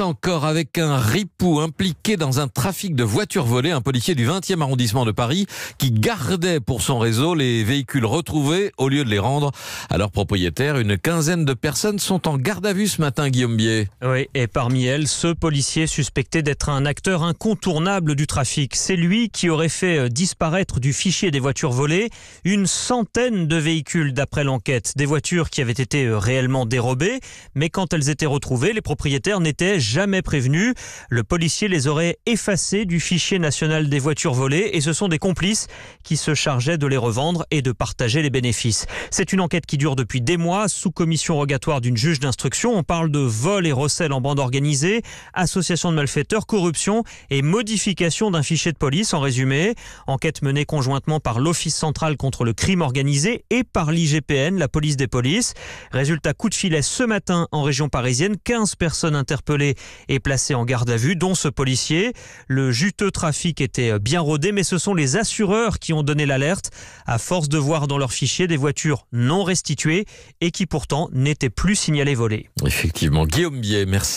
encore avec un ripou impliqué dans un trafic de voitures volées, un policier du 20e arrondissement de Paris qui gardait pour son réseau les véhicules retrouvés au lieu de les rendre à leur propriétaire. Une quinzaine de personnes sont en garde à vue ce matin, Guillaume Bier. Oui, et parmi elles, ce policier suspecté d'être un acteur incontournable du trafic. C'est lui qui aurait fait euh, disparaître du fichier des voitures volées une centaine de véhicules d'après l'enquête. Des voitures qui avaient été euh, réellement dérobées, mais quand elles étaient retrouvées, les propriétaires n'étaient jamais prévenus. Le policier les aurait effacés du fichier national des voitures volées et ce sont des complices qui se chargeaient de les revendre et de partager les bénéfices. C'est une enquête qui dure depuis des mois sous commission rogatoire d'une juge d'instruction. On parle de vol et recel en bande organisée, association de malfaiteurs, corruption et modification d'un fichier de police en résumé. Enquête menée conjointement par l'Office central contre le crime organisé et par l'IGPN, la police des polices. Résultat coup de filet ce matin en région parisienne, 15 personnes interpellées et est placé en garde à vue, dont ce policier. Le juteux trafic était euh, bien rodé, mais ce sont les assureurs qui ont donné l'alerte, à force de voir dans leurs fichiers des voitures non restituées et qui pourtant n'étaient plus signalées volées. Effectivement, Guillaume Bier, merci.